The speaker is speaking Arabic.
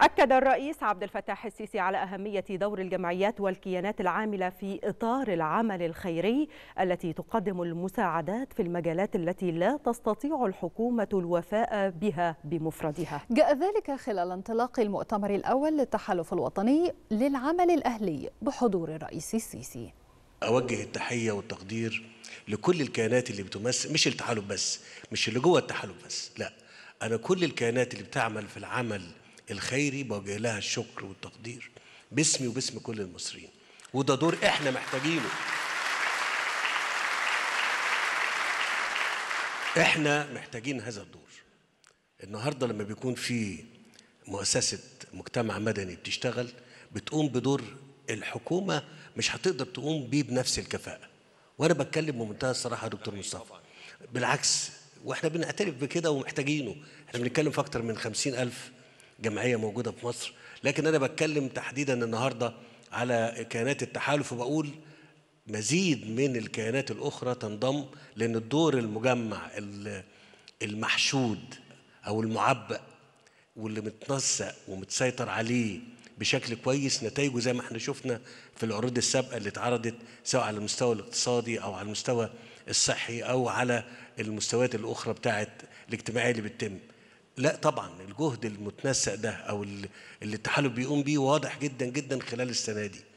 أكد الرئيس عبد الفتاح السيسي على أهمية دور الجمعيات والكيانات العاملة في إطار العمل الخيري التي تقدم المساعدات في المجالات التي لا تستطيع الحكومة الوفاء بها بمفردها. جاء ذلك خلال انطلاق المؤتمر الأول للتحالف الوطني للعمل الأهلي بحضور الرئيس السيسي. أوجه التحية والتقدير لكل الكيانات اللي بتمثل مش التحالف بس، مش اللي جوه التحالف بس، لا. أنا كل الكيانات اللي بتعمل في العمل الخيري بوجه لها الشكر والتقدير باسمي وباسم كل المصريين وده دور احنا محتاجينه احنا محتاجين هذا الدور النهارده لما بيكون في مؤسسه مجتمع مدني بتشتغل بتقوم بدور الحكومه مش هتقدر تقوم بيه بنفس الكفاءه وانا بتكلم بمنتهى الصراحه يا دكتور مصطفى بالعكس واحنا بنعترف بكده ومحتاجينه احنا بنتكلم في اكتر من خمسين ألف جمعيه موجوده في مصر لكن انا بتكلم تحديدا النهارده على كيانات التحالف وبقول مزيد من الكيانات الاخرى تنضم لان الدور المجمع المحشود او المعبأ واللي متنسق ومتسيطر عليه بشكل كويس نتائجه زي ما احنا شفنا في العروض السابقه اللي اتعرضت سواء على المستوى الاقتصادي او على المستوى الصحي او على المستويات الاخرى بتاعت الاجتماعيه اللي بتتم لا طبعا الجهد المتنسق ده او اللي التحالف بيقوم بيه واضح جدا جدا خلال السنه دي